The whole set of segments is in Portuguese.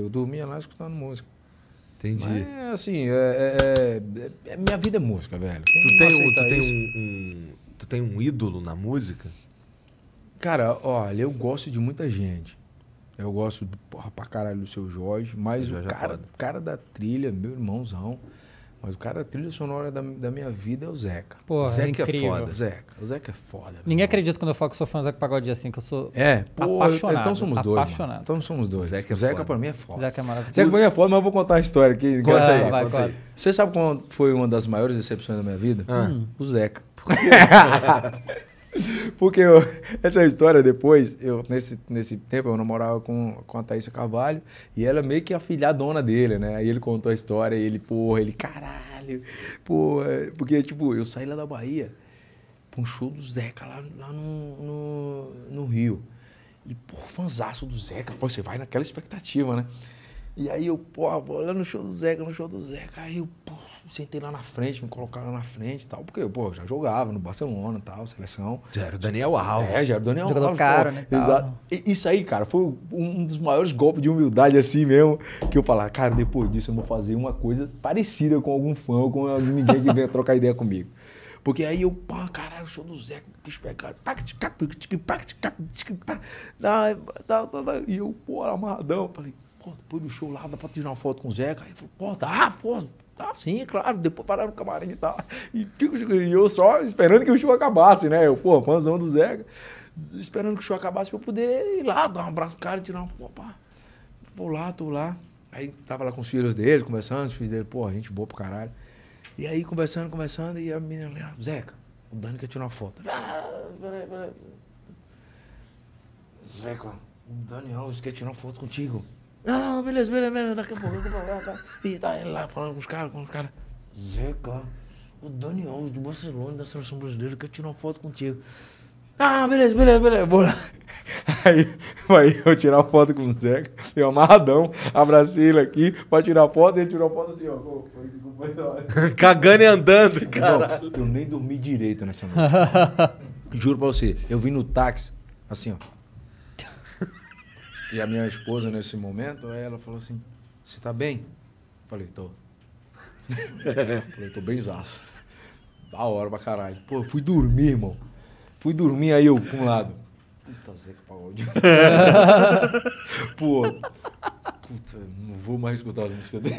Eu dormia lá escutando música. Entendi. Mas, assim, é, é, é, é minha vida é música, velho. tu tem, um, tu, tem um, um, tu tem um ídolo na música? Cara, olha, eu gosto de muita gente. Eu gosto, porra, pra caralho do seu Jorge, mas Jorge o é cara, é cara da trilha, meu irmãozão. Mas o cara, a trilha sonora da, da minha vida é o Zeca. Porra, é Zeca é, é foda. Zeca. O Zeca é foda. Ninguém acredita quando eu falo que sou fã do Zeca Pagodinho assim, que eu sou é, apaixonado. Então somos dois. Apaixonado. Então somos dois. Zeca, é Zeca pra mim é foda. Zeca é maravilhoso. Zeca pra mim é foda, mas eu vou contar a história aqui. Conta, conta aí, vai, conta aí. Você sabe qual foi uma das maiores decepções da minha vida? Ah. Hum. O Zeca. Porque eu, essa história depois, eu nesse, nesse tempo eu namorava com, com a Thaís Carvalho e ela é meio que a dona dele, né? Aí ele contou a história e ele, porra, ele, caralho, porra. Porque, tipo, eu saí lá da Bahia pra um show do Zeca lá, lá no, no, no Rio. E, pô, fanzaço do Zeca, pô, você vai naquela expectativa, né? E aí eu, pô, vou lá no show do Zeca, no show do Zeca. Aí eu, pô, sentei lá na frente, me colocaram lá na frente e tal. Porque eu, pô, já jogava no Barcelona e tal, seleção. Já era o Daniel Alves. É, já era o Daniel Jogador Alves. Jogador caro, pô. né? Exato. E, isso aí, cara, foi um dos maiores golpes de humildade assim mesmo. Que eu falar, cara, depois disso eu vou fazer uma coisa parecida com algum fã ou com ninguém que venha trocar ideia comigo. Porque aí eu, pá, caralho, show do Zeca, que especado. E eu, pô, amarradão, falei, depois do show lá, dá pra tirar uma foto com o Zeca? Aí eu falei, corta, dá, pô, tá sim, claro. Depois pararam no camarim e tal. E, e eu só esperando que o show acabasse, né? Eu, pô, fãzão do Zeca. Esperando que o show acabasse pra eu poder ir lá, dar um abraço pro cara, tirar uma foto. Vou lá, tô lá. Aí tava lá com os filhos dele, conversando, os filhos dele, pô, gente boa pro caralho. E aí conversando, conversando, e a menina lá, Zeca, o Dani quer tirar uma foto. Ah, peraí, peraí. Zeca, o Daniel quer tirar uma foto contigo. Ah, beleza, beleza, beleza, daqui a pouco, daqui a pouco. E tá ele lá falando com os caras, com os caras. Zeca, o Dani do Barcelona da seleção brasileira quer tirar uma foto contigo. Ah, beleza, beleza, beleza, vou lá. Aí, aí eu tirar foto com o Zeca, eu amarradão, abracei ele aqui pra tirar foto, ele tirou foto assim, ó. Cagando e andando, cara. Eu nem dormi direito nessa noite. Juro pra você, eu vim no táxi, assim, ó. E a minha esposa, nesse momento, ela falou assim: Você tá bem? Eu falei: Tô. falei: Tô bem zaço. Da hora pra caralho. Pô, fui dormir, irmão. Fui dormir aí eu, pra um lado. Puta Zeca Pagodinho. Pô, puta, não vou mais escutar a música dele.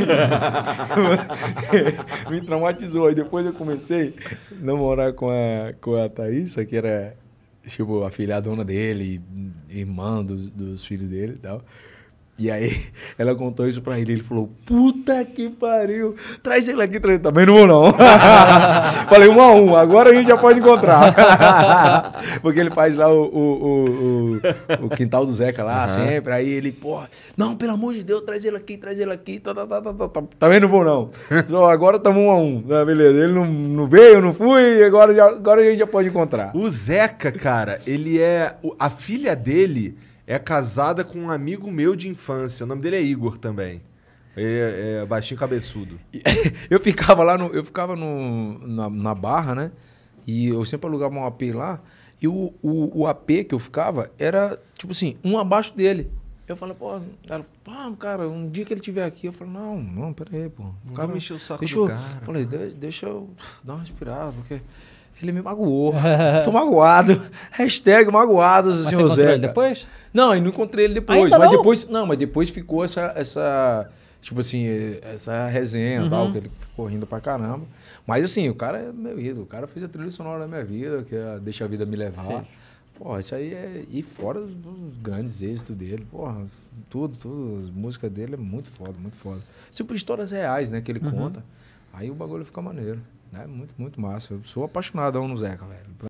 Me traumatizou. Aí depois eu comecei a namorar com a, com a Thaís, que era, tipo, a filha dona dele, irmã dos, dos filhos dele e tal. E aí ela contou isso pra ele. Ele falou: Puta que pariu! Traz ele aqui, traz também. Não vou, não. Falei, um a um, agora a gente já pode encontrar. Porque ele faz lá o, o, o, o quintal do Zeca lá, uhum. sempre. Aí ele, porra, não, pelo amor de Deus, traz ele aqui, traz ele aqui. Tá, tá, tá, tá, tá. tá. Também não vou, não. Só agora estamos um a um. Ah, beleza. Ele não, não veio, não fui, agora, já, agora a gente já pode encontrar. O Zeca, cara, ele é. A filha dele é casada com um amigo meu de infância. O nome dele é Igor também. É, é baixinho cabeçudo. eu ficava lá, no, eu ficava no, na, na Barra, né? E eu sempre alugava um AP lá. E o, o, o AP que eu ficava era, tipo assim, um abaixo dele. Eu falei, pô, pô, cara, um dia que ele estiver aqui, eu falei, não, não, peraí, pô. O cara mexeu o saco deixa eu, cara. Falei, deixa, deixa eu dar uma respirada, porque. Ele me magoou. Tô magoado. Hashtag Magoado mas senhor você Zé. Ele depois? Não, eu não encontrei ele depois. Ainda mas não? depois. Não, mas depois ficou essa. essa tipo assim, essa resenha uhum. tal, que ele ficou rindo pra caramba. Mas assim, o cara é meu ídolo. O cara fez a trilha sonora da minha vida, que é Deixa a Vida Me Levar. Sim. Pô, isso aí é. E fora os, os grandes êxitos dele, porra, tudo, tudo. As músicas dele é muito foda, muito foda. Tipo histórias reais, né, que ele uhum. conta. Aí o bagulho fica maneiro é Muito, muito massa. Eu sou apaixonadão no Zeca, velho.